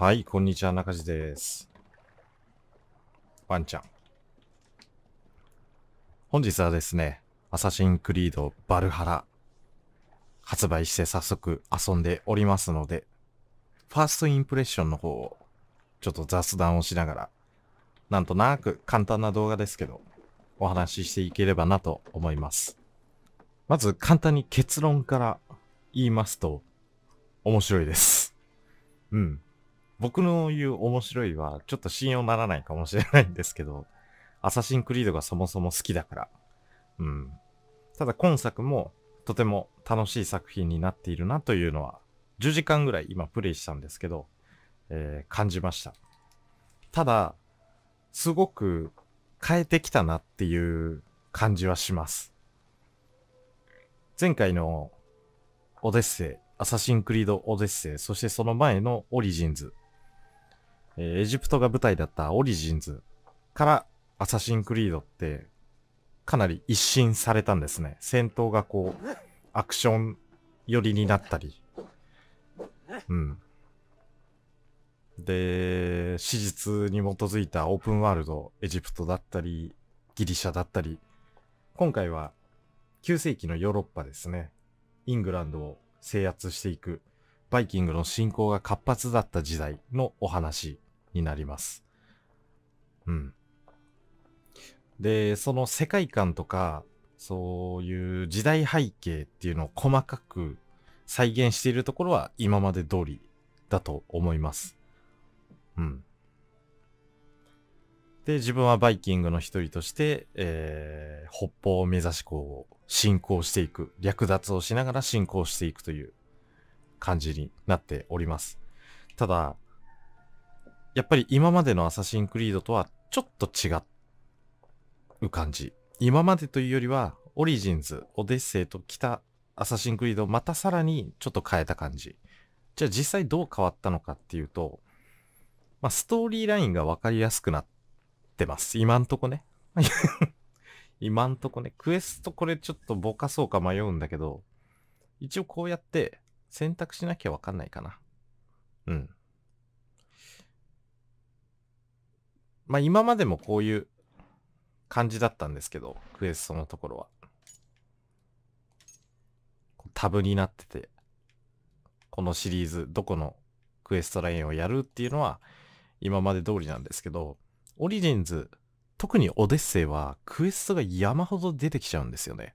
はい、こんにちは、中地です。ワンちゃん。本日はですね、アサシンクリードバルハラ、発売して早速遊んでおりますので、ファーストインプレッションの方を、ちょっと雑談をしながら、なんとなく簡単な動画ですけど、お話ししていければなと思います。まず簡単に結論から言いますと、面白いです。うん。僕の言う面白いは、ちょっと信用ならないかもしれないんですけど、アサシンクリードがそもそも好きだから。うん。ただ今作もとても楽しい作品になっているなというのは、10時間ぐらい今プレイしたんですけど、えー、感じました。ただ、すごく変えてきたなっていう感じはします。前回のオデッセイ、アサシンクリードオデッセイ、そしてその前のオリジンズ、えエジプトが舞台だったオリジンズからアサシンクリードってかなり一新されたんですね。戦闘がこう、アクション寄りになったり。うん。で、史実に基づいたオープンワールド、エジプトだったり、ギリシャだったり、今回は9世紀のヨーロッパですね。イングランドを制圧していく、バイキングの侵攻が活発だった時代のお話になります。うん。で、その世界観とか、そういう時代背景っていうのを細かく再現しているところは今まで通りだと思います。うん。で、自分はバイキングの一人として、えー、北方を目指しこう、進行していく、略奪をしながら進行していくという感じになっております。ただ、やっぱり今までのアサシンクリードとはちょっと違う感じ。今までというよりは、オリジンズ、オデッセイと来たアサシンクリードをまたさらにちょっと変えた感じ。じゃあ実際どう変わったのかっていうと、まあ、ストーリーラインがわかりやすくなってます。今んとこね。今んとこね。クエストこれちょっとぼかそうか迷うんだけど、一応こうやって選択しなきゃわかんないかな。うん。まあ今までもこういう感じだったんですけど、クエストのところは。タブになってて、このシリーズ、どこのクエストラインをやるっていうのは今まで通りなんですけど、オリジンズ、特にオデッセイはクエストが山ほど出てきちゃうんですよね。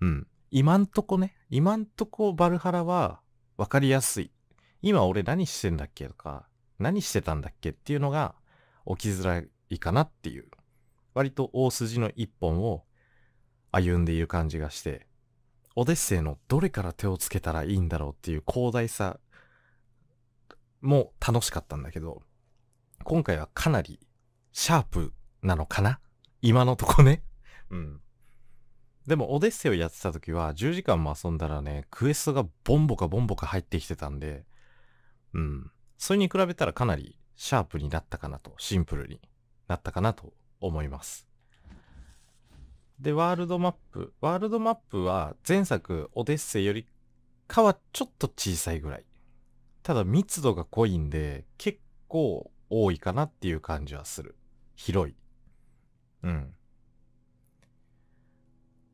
うん。今んとこね、今んとこバルハラは分かりやすい。今俺何してんだっけとか、何してたんだっけっていうのが起きづらいかなっていう、割と大筋の一本を歩んでいる感じがして、オデッセイのどれから手をつけたらいいんだろうっていう広大さも楽しかったんだけど、今回はかなりシャープなのかな今のとこね。うん。でも、オデッセイをやってた時は、10時間も遊んだらね、クエストがボンボかボンボか入ってきてたんで、うん。それに比べたらかなりシャープになったかなと、シンプルになったかなと思います。で、ワールドマップ。ワールドマップは前作オデッセイよりかはちょっと小さいぐらい。ただ密度が濃いんで結構多いかなっていう感じはする。広い。うん。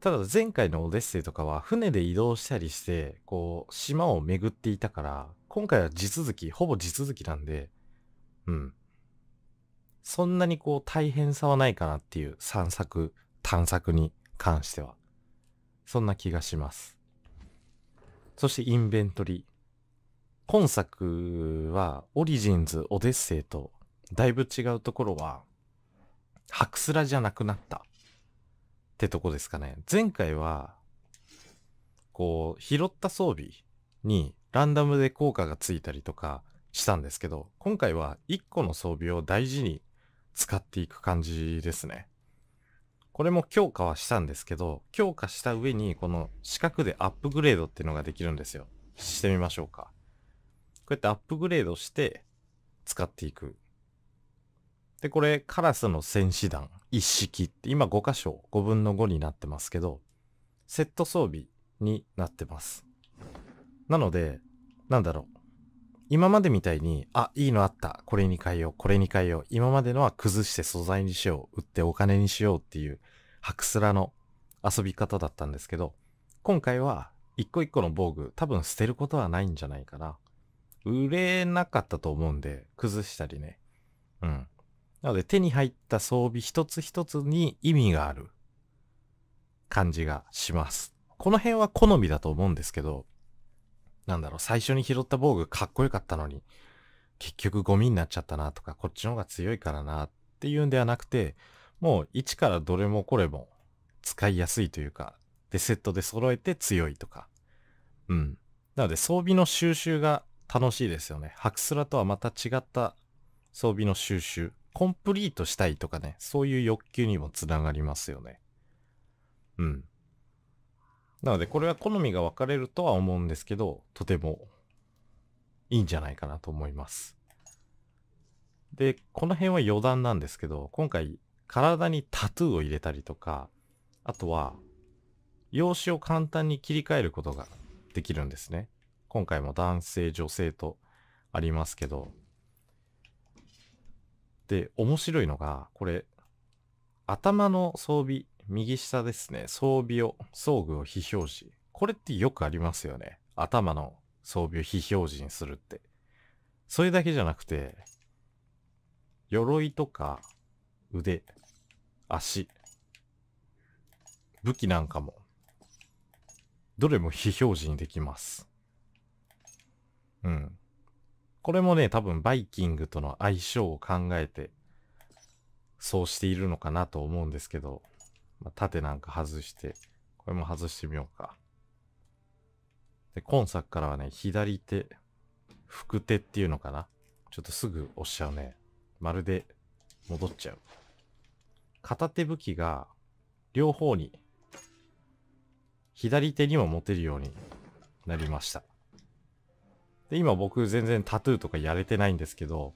ただ前回のオデッセイとかは船で移動したりして、こう、島を巡っていたから、今回は地続き、ほぼ地続きなんで、うん。そんなにこう大変さはないかなっていう散策、探索に関しては。そんな気がします。そしてインベントリー。今作はオリジンズ、オデッセイとだいぶ違うところは、ハクスラじゃなくなったってとこですかね。前回は、こう、拾った装備にランダムで効果がついたりとか、したんですけど、今回は1個の装備を大事に使っていく感じですね。これも強化はしたんですけど、強化した上にこの四角でアップグレードっていうのができるんですよ。してみましょうか。こうやってアップグレードして使っていく。で、これカラスの戦士団一式って今5箇所5分の5になってますけど、セット装備になってます。なので、なんだろう。今までみたいに、あ、いいのあった。これに変えよう。これに変えよう。今までのは崩して素材にしよう。売ってお金にしようっていう、ハクスラの遊び方だったんですけど、今回は一個一個の防具、多分捨てることはないんじゃないかな。売れなかったと思うんで、崩したりね。うん。なので手に入った装備一つ一つに意味がある感じがします。この辺は好みだと思うんですけど、なんだろう、最初に拾った防具かっこよかったのに、結局ゴミになっちゃったなとか、こっちの方が強いからなっていうんではなくて、もう一からどれもこれも使いやすいというか、で、セットで揃えて強いとか。うん。なので装備の収集が楽しいですよね。ハクスラとはまた違った装備の収集。コンプリートしたいとかね、そういう欲求にもつながりますよね。うん。なので、これは好みが分かれるとは思うんですけど、とてもいいんじゃないかなと思います。で、この辺は余談なんですけど、今回体にタトゥーを入れたりとか、あとは用紙を簡単に切り替えることができるんですね。今回も男性、女性とありますけど。で、面白いのが、これ、頭の装備右下ですね。装備を、装具を非表示。これってよくありますよね。頭の装備を非表示にするって。それだけじゃなくて、鎧とか、腕、足、武器なんかも、どれも非表示にできます。うん。これもね、多分バイキングとの相性を考えて、そうしているのかなと思うんですけど、まあ、縦なんか外して、これも外してみようか。で、今作からはね、左手、副手っていうのかな。ちょっとすぐ押しちゃうね。まるで戻っちゃう。片手武器が両方に、左手にも持てるようになりました。で、今僕全然タトゥーとかやれてないんですけど、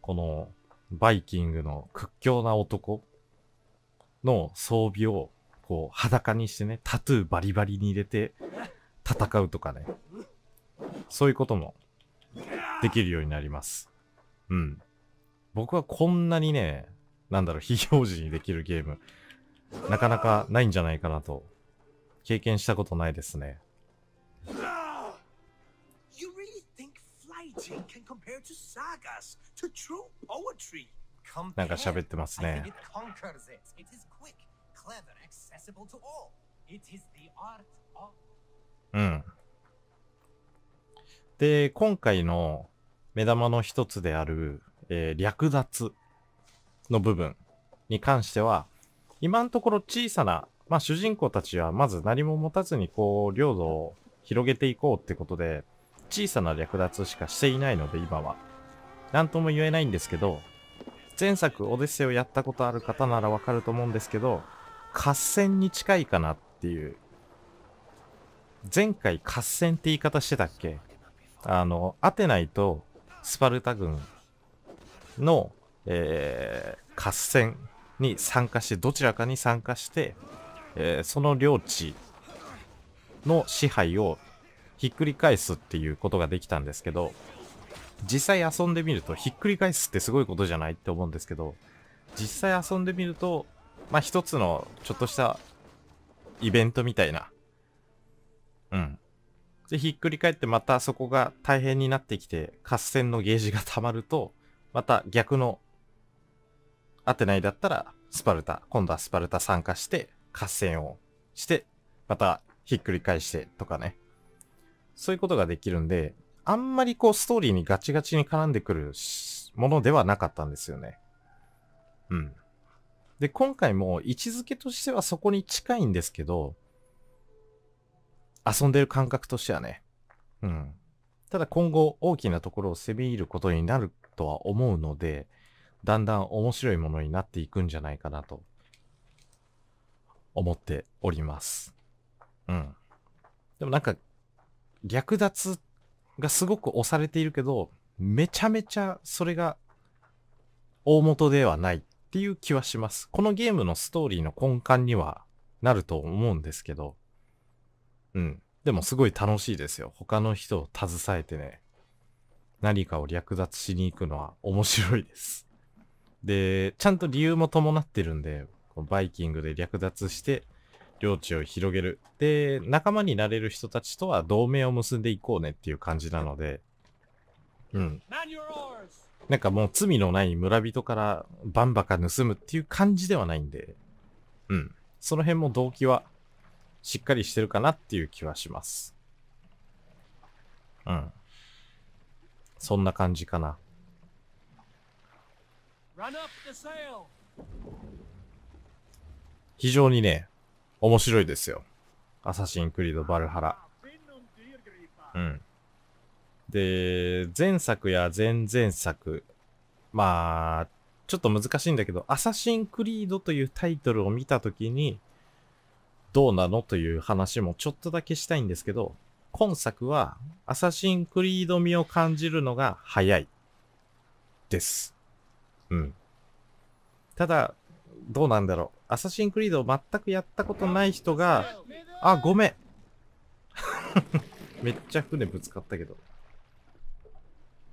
このバイキングの屈強な男、の装備をこう裸にしてね、タトゥーバリバリに入れて戦うとかね。そういうこともできるようになります。うん。僕はこんなにね、なんだろう、非表示にできるゲーム、なかなかないんじゃないかなと、経験したことないですね。y o r e a l l y なんか喋ってますね。うん。で、今回の目玉の一つである、えー、略奪の部分に関しては、今のところ小さな、まあ主人公たちはまず何も持たずにこう領土を広げていこうってことで、小さな略奪しかしていないので今は。何とも言えないんですけど、前作オデッセイをやったことある方ならわかると思うんですけど、合戦に近いかなっていう。前回合戦って言い方してたっけあの、アテナイとスパルタ軍の、えー、合戦に参加して、どちらかに参加して、えー、その領地の支配をひっくり返すっていうことができたんですけど、実際遊んでみると、ひっくり返すってすごいことじゃないって思うんですけど、実際遊んでみると、まあ、一つの、ちょっとした、イベントみたいな。うん。で、ひっくり返ってまたそこが大変になってきて、合戦のゲージが溜まると、また逆の、アテナイだったら、スパルタ、今度はスパルタ参加して、合戦をして、またひっくり返してとかね。そういうことができるんで、あんまりこうストーリーにガチガチに絡んでくるものではなかったんですよね。うん。で、今回も位置づけとしてはそこに近いんですけど、遊んでる感覚としてはね。うん。ただ今後大きなところを攻め入ることになるとは思うので、だんだん面白いものになっていくんじゃないかなと思っております。うん。でもなんか、略奪っがすごく押されているけど、めちゃめちゃそれが大元ではないっていう気はします。このゲームのストーリーの根幹にはなると思うんですけど、うん。でもすごい楽しいですよ。他の人を携えてね、何かを略奪しに行くのは面白いです。で、ちゃんと理由も伴ってるんで、バイキングで略奪して、領地を広げる。で、仲間になれる人たちとは同盟を結んでいこうねっていう感じなので、うん。なんかもう罪のない村人からバンバカ盗むっていう感じではないんで、うん。その辺も動機はしっかりしてるかなっていう気はします。うん。そんな感じかな。非常にね、面白いですよ。アサシン・クリード・バルハラ。うん。で、前作や前々作、まあ、ちょっと難しいんだけど、アサシン・クリードというタイトルを見たときに、どうなのという話もちょっとだけしたいんですけど、今作は、アサシン・クリード味を感じるのが早い。です。うん。ただ、どうなんだろう。アサシンクリードを全くやったことない人が、あ、ごめん。めっちゃ船ぶつかったけど。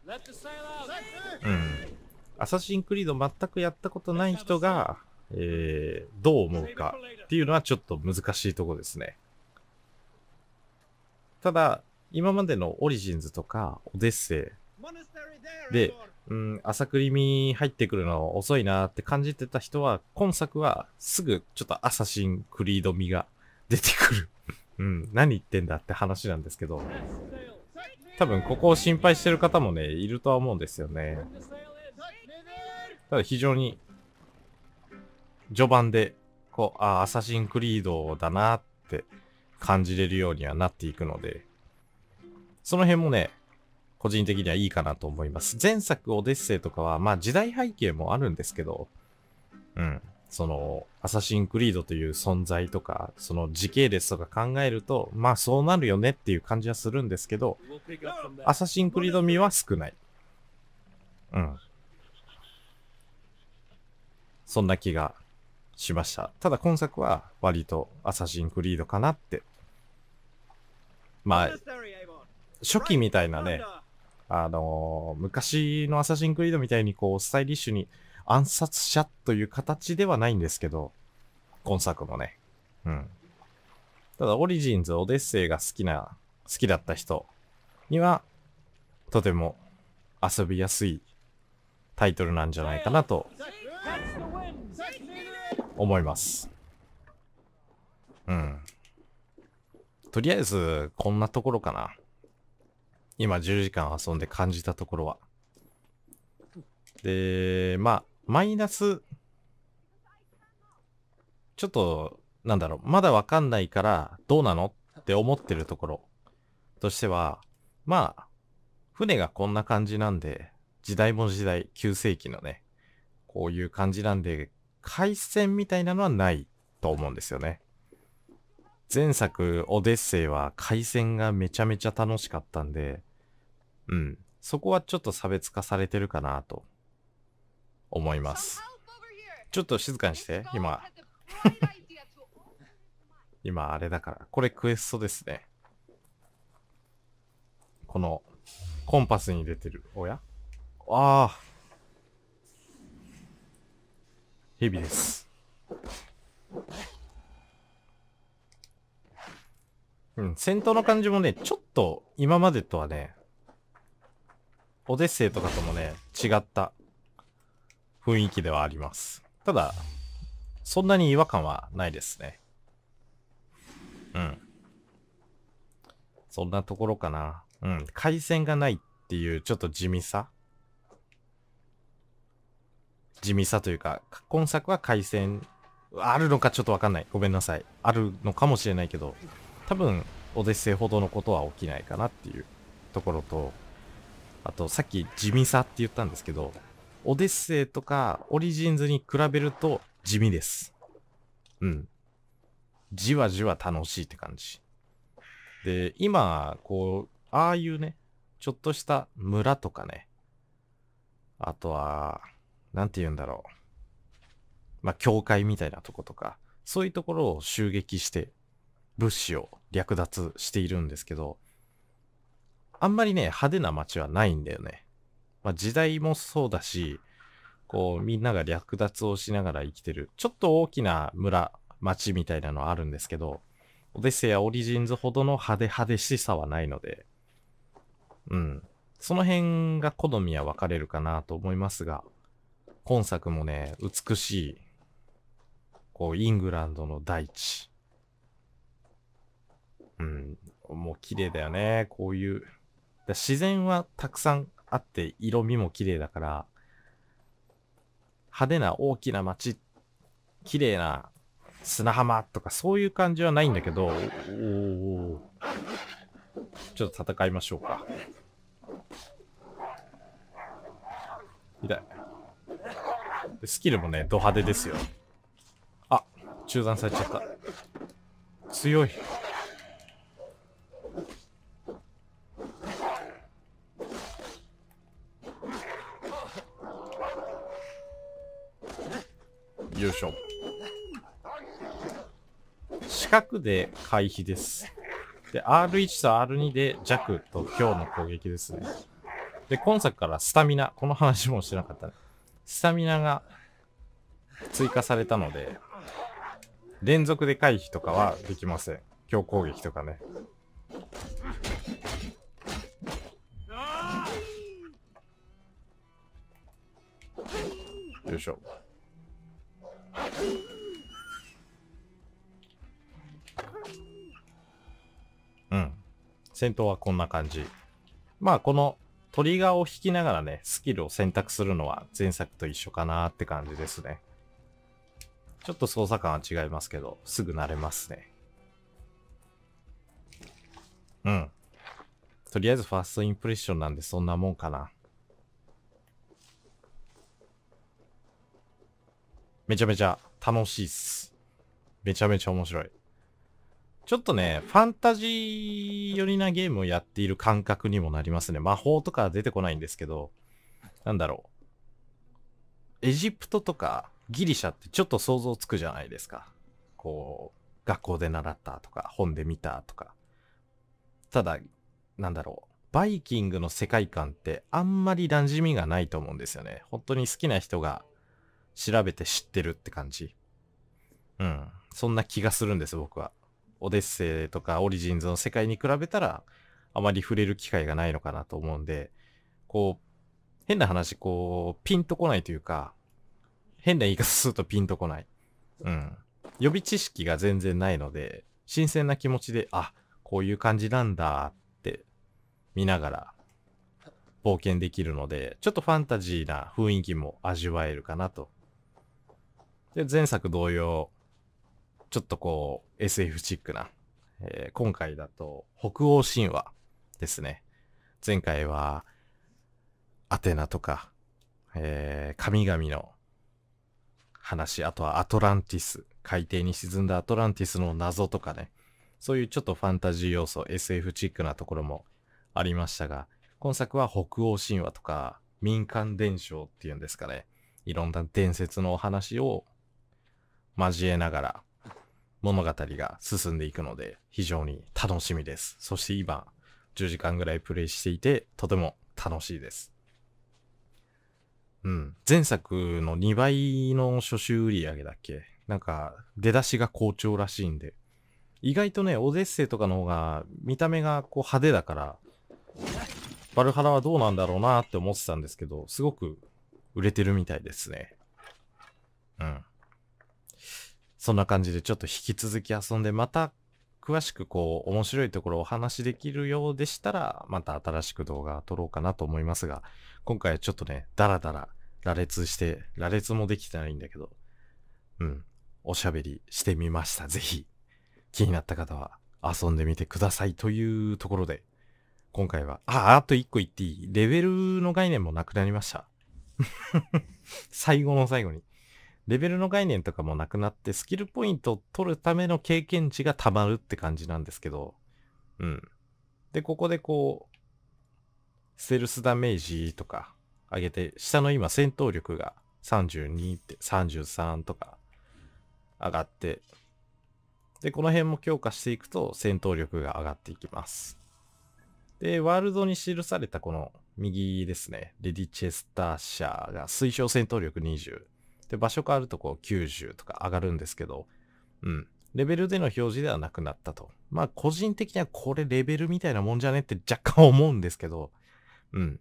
うん。アサシンクリード全くやったことない人が、えー、どう思うかっていうのはちょっと難しいとこですね。ただ、今までのオリジンズとかオデッセイで、うん、朝栗ミ入ってくるの遅いなって感じてた人は、今作はすぐちょっとアサシンクリード味が出てくる。うん、何言ってんだって話なんですけど、多分ここを心配してる方もね、いるとは思うんですよね。ただ非常に、序盤で、こう、あ、アサシンクリードだなって感じれるようにはなっていくので、その辺もね、個人的にはいいかなと思います。前作オデッセイとかは、まあ時代背景もあるんですけど、うん。その、アサシンクリードという存在とか、その時系列とか考えると、まあそうなるよねっていう感じはするんですけど、アサシンクリード味は少ない。うん。そんな気がしました。ただ今作は割とアサシンクリードかなって。まあ、初期みたいなね、あのー、昔のアサシンクリードみたいにこう、スタイリッシュに暗殺者という形ではないんですけど、今作もね。うん。ただ、オリジンズ、オデッセイが好きな、好きだった人には、とても遊びやすいタイトルなんじゃないかなと思います。うん。とりあえず、こんなところかな。今10時間遊んで感じたところは。で、まあ、マイナス、ちょっと、なんだろう、まだわかんないから、どうなのって思ってるところとしては、まあ、船がこんな感じなんで、時代も時代、旧世紀のね、こういう感じなんで、海戦みたいなのはないと思うんですよね。前作オデッセイは海戦がめちゃめちゃ楽しかったんで、うん。そこはちょっと差別化されてるかなと思います。ちょっと静かにして、今。今あれだから。これクエストですね。このコンパスに出てる。おやああ。ヘビです。うん、戦闘の感じもね、ちょっと今までとはね、オデッセイとかともね、違った雰囲気ではあります。ただ、そんなに違和感はないですね。うん。そんなところかな。うん。回線がないっていう、ちょっと地味さ地味さというか、今作は回線、あるのかちょっとわかんない。ごめんなさい。あるのかもしれないけど、多分、オデッセイほどのことは起きないかなっていうところと、あとさっき地味さって言ったんですけど、オデッセイとかオリジンズに比べると地味です。うん。じわじわ楽しいって感じ。で、今、こう、ああいうね、ちょっとした村とかね、あとは、なんて言うんだろう。まあ、教会みたいなとことか、そういうところを襲撃して、物資を略奪しているんですけど、あんまりね、派手な街はないんだよね。まあ、時代もそうだし、こう、みんなが略奪をしながら生きてる、ちょっと大きな村、町みたいなのはあるんですけど、オデッセイやオリジンズほどの派手派手しさはないので、うん。その辺が好みは分かれるかなと思いますが、今作もね、美しい、こう、イングランドの大地。うん、もう綺麗だよね。こういう、だ自然はたくさんあって色味も綺麗だから派手な大きな街綺麗な砂浜とかそういう感じはないんだけどおちょっと戦いましょうか痛いでスキルもねド派手ですよあ中断されちゃった強い住所四角で回避ですで R1 と R2 で弱と強の攻撃ですねで今作からスタミナこの話もしてなかったねスタミナが追加されたので連続で回避とかはできません強攻撃とかねよいしょうん。戦闘はこんな感じ。まあ、このトリガーを引きながらね、スキルを選択するのは前作と一緒かなって感じですね。ちょっと操作感は違いますけど、すぐ慣れますね。うん。とりあえずファーストインプレッションなんでそんなもんかな。めちゃめちゃ楽しいっす。めちゃめちゃ面白い。ちょっとね、ファンタジー寄りなゲームをやっている感覚にもなりますね。魔法とか出てこないんですけど、なんだろう。エジプトとかギリシャってちょっと想像つくじゃないですか。こう、学校で習ったとか、本で見たとか。ただ、なんだろう。バイキングの世界観ってあんまり馴染みがないと思うんですよね。本当に好きな人が調べて知ってるって感じ。うん。そんな気がするんです、僕は。オデッセイとかオリジンズの世界に比べたら、あまり触れる機会がないのかなと思うんで、こう、変な話、こう、ピンとこないというか、変な言い方するとピンとこない。うん。予備知識が全然ないので、新鮮な気持ちで、あ、こういう感じなんだって見ながら冒険できるので、ちょっとファンタジーな雰囲気も味わえるかなとで、前作同様、ちょっとこう、SF チックな、えー、今回だと、北欧神話ですね。前回は、アテナとか、えー、神々の話、あとはアトランティス、海底に沈んだアトランティスの謎とかね、そういうちょっとファンタジー要素、SF チックなところもありましたが、今作は北欧神話とか民間伝承っていうんですかね、いろんな伝説のお話を交えながら物語が進んでいくので非常に楽しみです。そして今10時間ぐらいプレイしていてとても楽しいです。うん。前作の2倍の初週売り上げだっけなんか出だしが好調らしいんで意外とねオデッセイとかの方が見た目がこう派手だからバルハラはどうなんだろうなって思ってたんですけどすごく売れてるみたいですねうんそんな感じでちょっと引き続き遊んで、また詳しくこう面白いところをお話しできるようでしたら、また新しく動画撮ろうかなと思いますが、今回はちょっとね、ダラダラ羅列して、羅列もできてないんだけど、うん、おしゃべりしてみました。ぜひ、気になった方は遊んでみてくださいというところで、今回は、あ、あと1個言っていいレベルの概念もなくなりました。最後の最後に。レベルの概念とかもなくなって、スキルポイントを取るための経験値が溜まるって感じなんですけど、うん。で、ここでこう、ステルスダメージとか上げて、下の今戦闘力が32って33とか上がって、で、この辺も強化していくと戦闘力が上がっていきます。で、ワールドに記されたこの右ですね、レディチェスター社が推奨戦闘力20。で、場所変わるとこう90とか上がるんですけど、うん。レベルでの表示ではなくなったと。まあ、個人的にはこれレベルみたいなもんじゃねって若干思うんですけど、うん。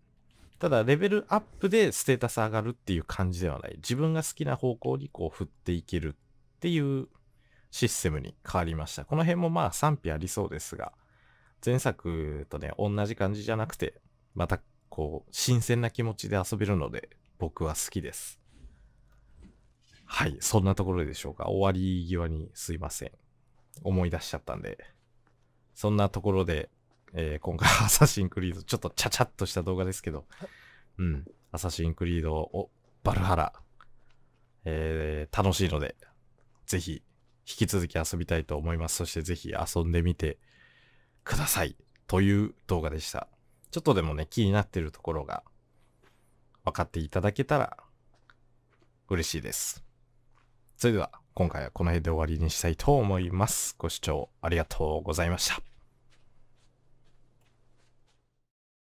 ただ、レベルアップでステータス上がるっていう感じではない。自分が好きな方向にこう振っていけるっていうシステムに変わりました。この辺もまあ賛否ありそうですが、前作とね、同じ感じじゃなくて、またこう、新鮮な気持ちで遊べるので、僕は好きです。はい、そんなところでしょうか。終わり際にすいません。思い出しちゃったんで。そんなところで、えー、今回 アサシンクリード、ちょっとちゃちゃっとした動画ですけど、うん、アサシンクリードを、バルハラ、えー、楽しいので、ぜひ、引き続き遊びたいと思います。そしてぜひ遊んでみてください。という動画でした。ちょっとでもね、気になってるところが分かっていただけたら嬉しいです。それでは今回はこの辺で終わりにしたいと思います。ご視聴ありがとうございました。